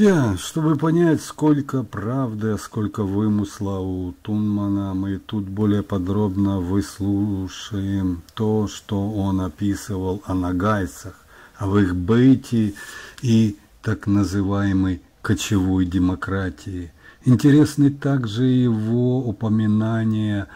дождя, чтобы понять, сколько правды, а сколько вымысла у Тунмана, мы тут более подробно выслушаем то, что он описывал о нагайцах, об их бытии и так называемой кочевой демократии. Интересны также его упоминания о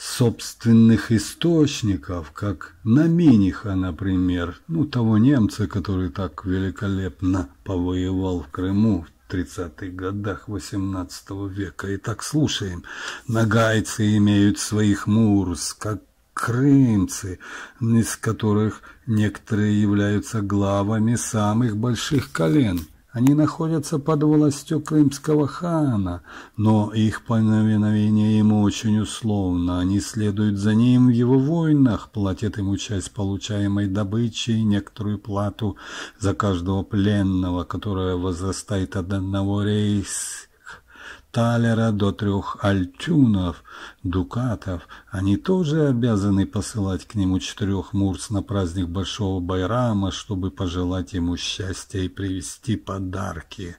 собственных источников, как на Миниха, например, ну, того немца, который так великолепно повоевал в Крыму в 30-х годах XVIII века. Итак, слушаем. Нагайцы имеют своих мурс, как крымцы, из которых некоторые являются главами самых больших колен. Они находятся под властью крымского хана, но их повиновение ему очень условно. Они следуют за ним в его войнах, платят ему часть получаемой добычи и некоторую плату за каждого пленного, которая возрастает от одного рейса талера до трех альтюнов, дукатов, они тоже обязаны посылать к нему четырех мурц на праздник Большого Байрама, чтобы пожелать ему счастья и привезти подарки.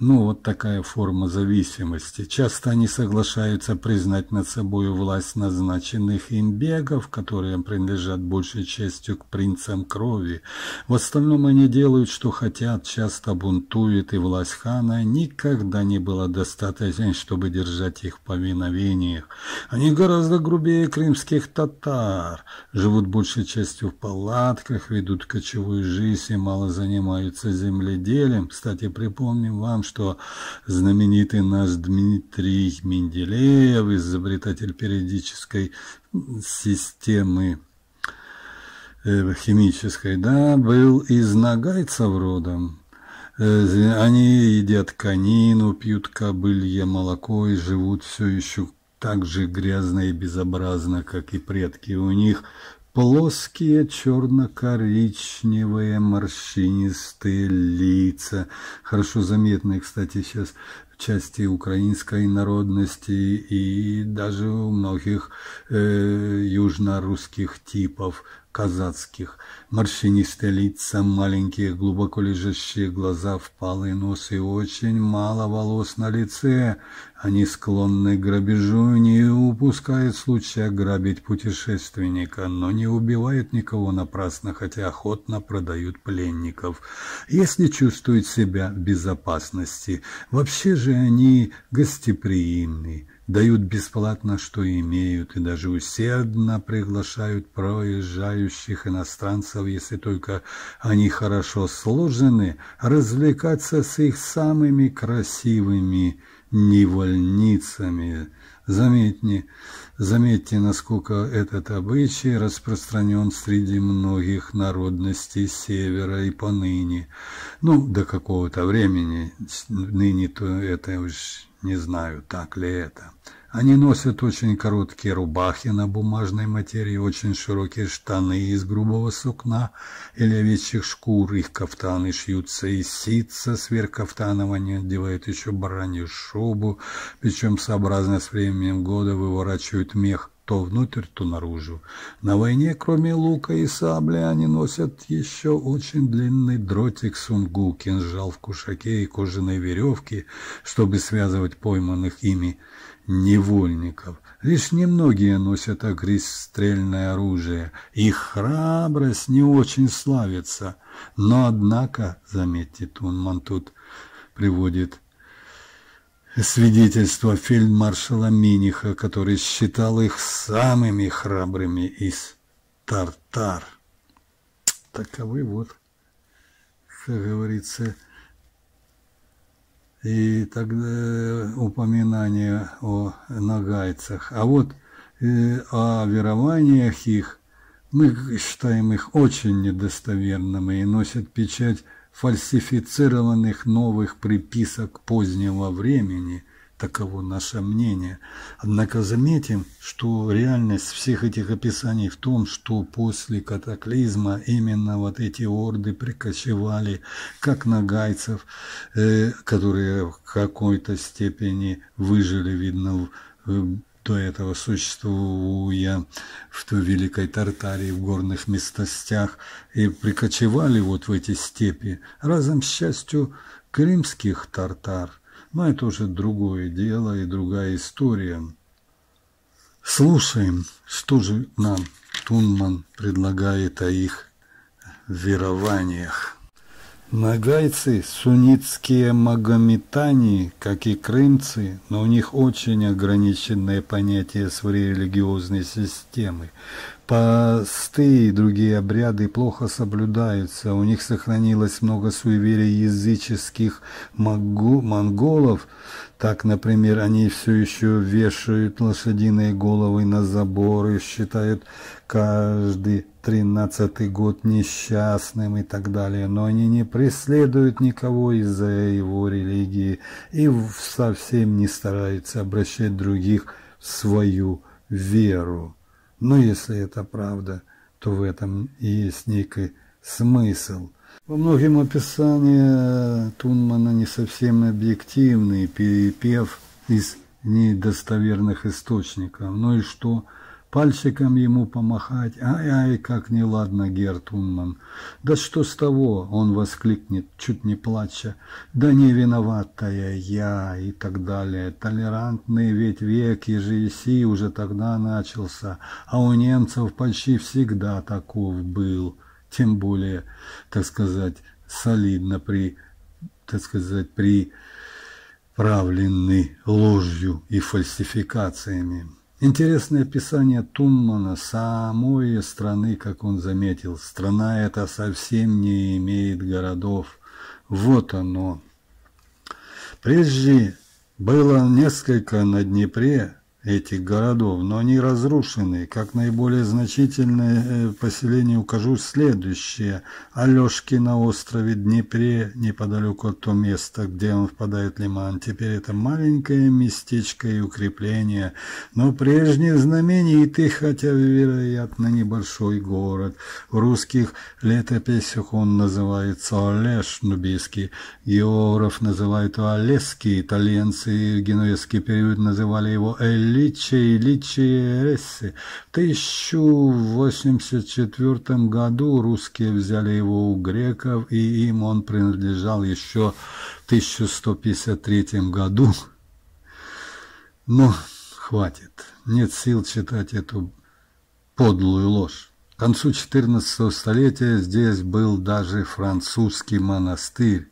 Ну, вот такая форма зависимости. Часто они соглашаются признать над собой власть назначенных им бегов, которые принадлежат большей частью к принцам крови. В остальном они делают, что хотят, часто бунтуют, и власть хана никогда не была достаточно казнь, чтобы держать их в повиновениях. Они гораздо грубее крымских татар, живут большей частью в палатках, ведут кочевую жизнь и мало занимаются земледелием. Кстати, припомним вам, что знаменитый наш Дмитрий Менделеев, изобретатель периодической системы э, химической, да, был из нагайцев родом. Э, они едят конину, пьют кобылье молоко и живут все еще так же грязно и безобразно, как и предки. У них плоские черно-коричневые морщинистые лица, хорошо заметные, кстати, сейчас части украинской народности и даже у многих э, южно-русских типов казацких. Морщинистые лица, маленькие глубоко лежащие глаза, впалый нос и очень мало волос на лице. Они склонны к грабежу, и не упускают случая грабить путешественника, но не убивают никого напрасно, хотя охотно продают пленников. Если чувствуют себя в безопасности. Вообще же же они гостеприимны, дают бесплатно, что имеют, и даже усердно приглашают проезжающих иностранцев, если только они хорошо сложены, развлекаться с их самыми красивыми невольницами. Заметьте, Заметьте, насколько этот обычай распространен среди многих народностей Севера и поныне. Ну, до какого-то времени, ныне-то это уж не знаю, так ли это. Они носят очень короткие рубахи на бумажной материи, очень широкие штаны из грубого сукна или овечьих шкур. Их кафтаны шьются из ситца, сверх кафтанов они одевают еще баранью шубу, причем сообразно с временем года выворачивают торчит мех то внутрь, то наружу. На войне, кроме лука и сабли, они носят еще очень длинный дротик сунгу, кинжал в кушаке и кожаной веревки, чтобы связывать пойманных ими невольников. Лишь немногие носят огнестрельное оружие. Их храбрость не очень славится. Но, однако, заметит Тунман тут приводит свидетельство фельдмаршала Миниха, который считал их самыми храбрыми из тартар. Таковы вот, как говорится, и тогда упоминание о нагайцах. А вот э, о верованиях их, мы считаем их очень недостоверными и носят печать фальсифицированных новых приписок позднего времени. Таково наше мнение. Однако заметим, что реальность всех этих описаний в том, что после катаклизма именно вот эти орды прикочевали, как нагайцев, э, которые в какой-то степени выжили, видно, в э, до этого существуя в той Великой Тартарии, в горных местностях, и прикочевали вот в эти степи, разом с частью крымских тартар. Но это уже другое дело и другая история. Слушаем, что же нам Тунман предлагает о их верованиях. Нагайцы – суннитские магометане, как и крымцы, но у них очень ограниченное понятие своей религиозной системы. Посты и другие обряды плохо соблюдаются, у них сохранилось много суеверий языческих монголов, так, например, они все еще вешают лошадиные головы на заборы, считают каждый тринадцатый год несчастным и так далее. Но они не преследуют никого из-за его религии и совсем не стараются обращать других в свою веру. Но если это правда, то в этом и есть некий смысл – по многим описания Тунмана не совсем объективный перепев из недостоверных источников. Ну и что? Пальчиком ему помахать? Ай-ай, как неладно, Гер Тунман. Да что с того, он воскликнет, чуть не плача. Да не виноватая я и так далее. Толерантный ведь век ежеиси уже тогда начался, а у немцев почти всегда таков был тем более, так сказать, солидно при, так сказать, приправлены ложью и фальсификациями. Интересное описание Туммана самой страны, как он заметил. Страна эта совсем не имеет городов. Вот оно. Прежде было несколько на Днепре этих городов, но они разрушены. Как наиболее значительное э, поселение укажу следующее. Алешки на острове Днепре, неподалеку от то места, где он впадает в Лиман. Теперь это маленькое местечко и укрепление, но прежних знамений ты, хотя, вероятно, небольшой город. В русских летописях он называется Олеш, нубийский. Географ называет его Олесский, итальянцы в генуэзский период называли его Эль Личи Личи Ресси. В 1084 году русские взяли его у греков, и им он принадлежал еще в 1153 году. Но хватит, нет сил читать эту подлую ложь. К концу XIV столетия здесь был даже французский монастырь,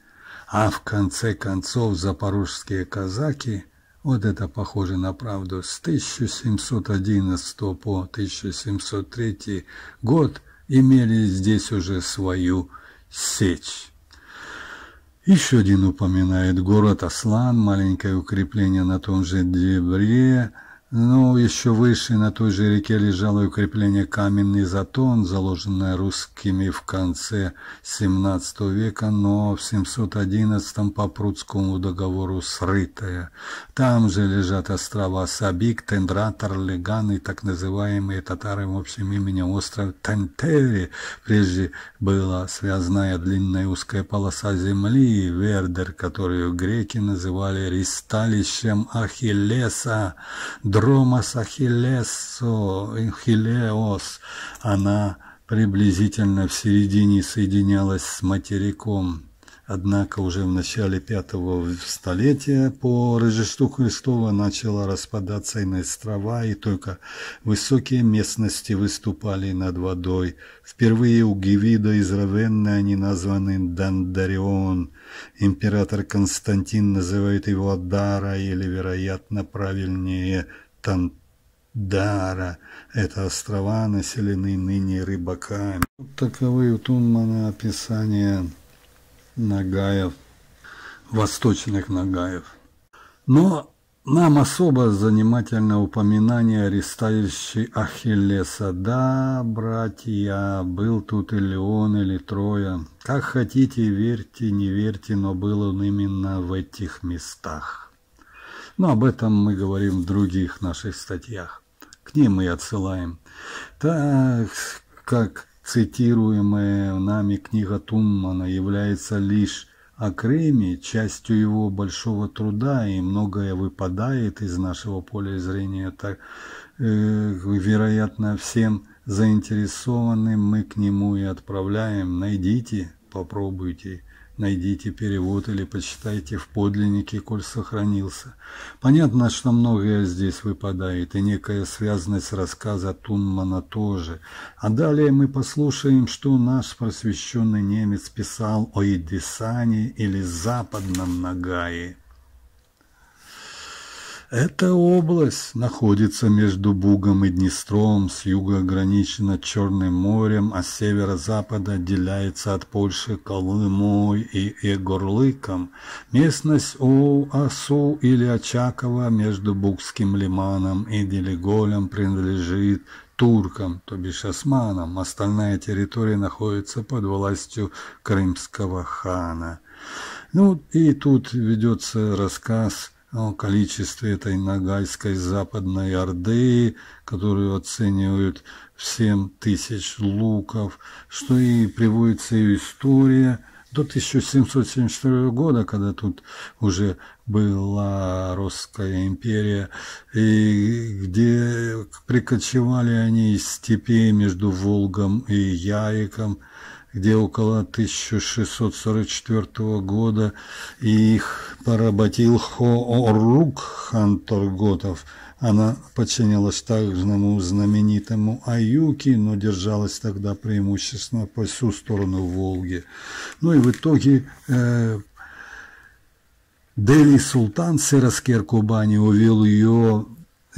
а в конце концов запорожские казаки вот это похоже на правду. С 1711 по 1703 год имели здесь уже свою сечь. Еще один упоминает город Аслан, маленькое укрепление на том же Дебре, но ну, еще выше на той же реке лежало укрепление каменный затон, заложенное русскими в конце XVII века, но в 711 по Прудскому договору срытое. Там же лежат острова Сабик, Тендратор, Леган и так называемые татары в общем именем остров Тентери. Прежде была связная длинная узкая полоса земли, Вердер, которую греки называли «ристалищем Ахиллеса». Друмас Ахиллесо, Хилеос, она приблизительно в середине соединялась с материком. Однако уже в начале пятого столетия по Рождеству Христова начала распадаться и острова, и только высокие местности выступали над водой. Впервые у Гевида из Равенны они названы Дандарион. Император Константин называет его Адара, или, вероятно, правильнее – Тандара. Это острова, населены ныне рыбаками. Вот таковы у Тунмана описания Нагаев, восточных Нагаев. Но нам особо занимательно упоминание о Ахиллеса. Да, братья, был тут или он, или трое. Как хотите, верьте, не верьте, но был он именно в этих местах но об этом мы говорим в других наших статьях. К ним мы отсылаем. Так как цитируемая нами книга Туммана является лишь о частью его большого труда, и многое выпадает из нашего поля зрения, так, э, вероятно, всем заинтересованным мы к нему и отправляем. Найдите, попробуйте Найдите перевод или почитайте в подлиннике, коль сохранился. Понятно, что многое здесь выпадает, и некая связанность рассказа Тунмана тоже. А далее мы послушаем, что наш просвещенный немец писал о Идисане или Западном Нагае. Эта область находится между Бугом и Днестром, с юга ограничена Черным морем, а с северо-запада отделяется от Польши Колымой и Егорлыком. Местность у Асу или Очакова между Бугским лиманом и Делиголем принадлежит туркам, то бишь османам. Остальная территория находится под властью крымского хана. Ну и тут ведется рассказ о количестве этой Ногайской Западной Орды, которую оценивают в 7 тысяч луков, что и приводится ее история до 1772 года, когда тут уже была Русская империя, и где прикочевали они из степей между Волгом и Яриком, где около 1644 года их поработил Хорук хан Торготов. Она подчинялась также знаменитому Аюки, но держалась тогда преимущественно по всю сторону Волги. Ну и в итоге э, Дели Султан, Сыраскер Кубани, увел ее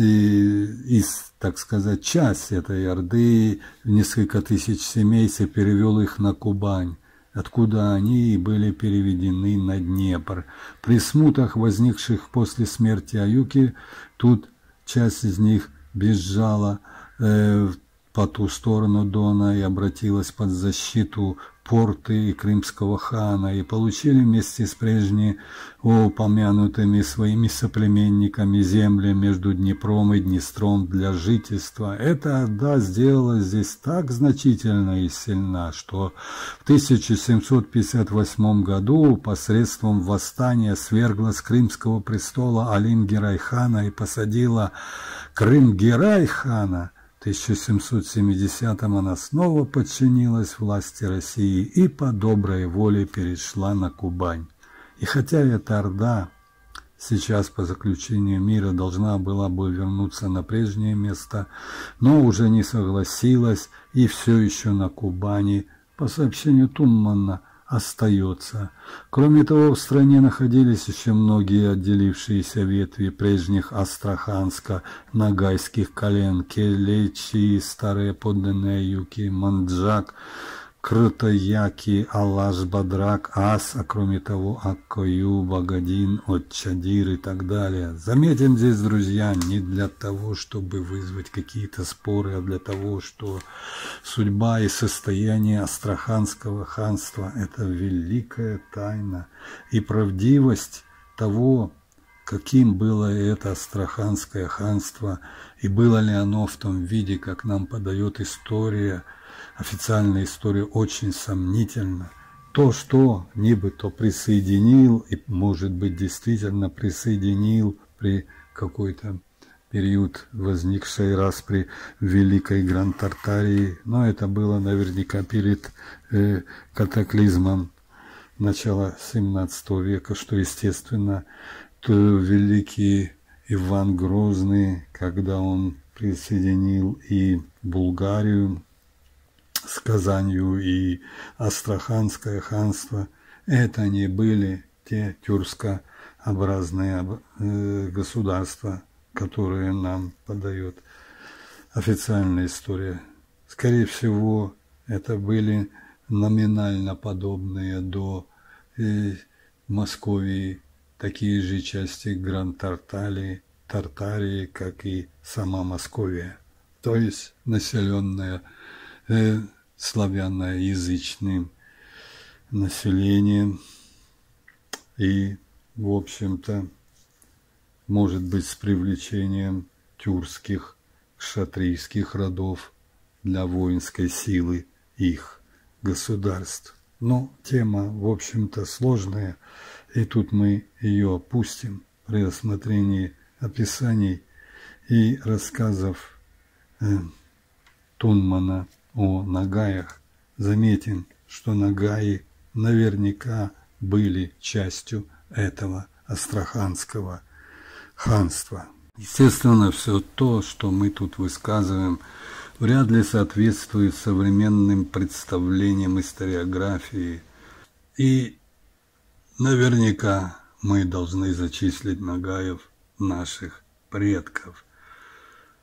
из, так сказать, часть этой Орды, несколько тысяч семейцев перевел их на Кубань откуда они и были переведены на Днепр. При смутах, возникших после смерти Аюки, тут часть из них бежала э, по ту сторону Дона и обратилась под защиту порты и крымского хана и получили вместе с прежними упомянутыми своими соплеменниками земли между Днепром и Днестром для жительства. Эта орда сделала здесь так значительно и сильна, что в 1758 году посредством восстания свергла с крымского престола Алим Герайхана и посадила Крым Герайхана – 1770-м она снова подчинилась власти России и по доброй воле перешла на Кубань. И хотя эта Орда сейчас по заключению мира должна была бы вернуться на прежнее место, но уже не согласилась и все еще на Кубани, по сообщению Туммана, остается. Кроме того, в стране находились еще многие отделившиеся ветви прежних астраханско-нагайских колен, келечи, старые подданные юки, манджак – Крутояки, Аллаш, Бадрак, Ас, а кроме того Аккою, Багадин, Отчадир и так далее. Заметим здесь, друзья, не для того, чтобы вызвать какие-то споры, а для того, что судьба и состояние Астраханского ханства – это великая тайна и правдивость того, каким было это Астраханское ханство и было ли оно в том виде, как нам подает история – официальная история очень сомнительна. То, что небо то присоединил, и, может быть, действительно присоединил при какой-то период возникшей распри Великой гран тартарии но это было наверняка перед э, катаклизмом начала XVII века, что, естественно, то великий Иван Грозный, когда он присоединил и Булгарию с Казанью и Астраханское ханство. Это не были те тюркскообразные э, государства, которые нам подает официальная история. Скорее всего, это были номинально подобные до э, Московии такие же части Гранд-Тарталии, Тартарии, как и сама Московия, то есть населенная э, славяноязычным населением. И, в общем-то, может быть, с привлечением тюркских, шатрийских родов для воинской силы их государств. Но тема, в общем-то, сложная, и тут мы ее опустим при рассмотрении описаний и рассказов э, Тунмана о Нагаях, заметим, что Нагаи наверняка были частью этого астраханского ханства. Естественно, все то, что мы тут высказываем, вряд ли соответствует современным представлениям историографии. И наверняка мы должны зачислить Нагаев наших предков.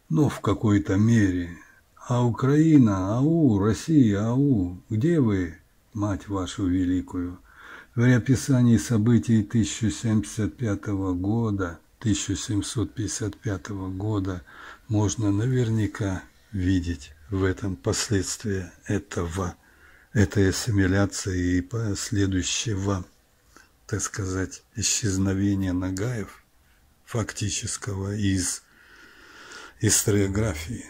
Но ну, в какой-то мере а Украина, ау, Россия, ау, где вы, мать вашу великую? в описании событий 1075 года, 1755 года можно наверняка видеть в этом последствия этого, этой ассимиляции и последующего, так сказать, исчезновения Нагаев фактического из историографии.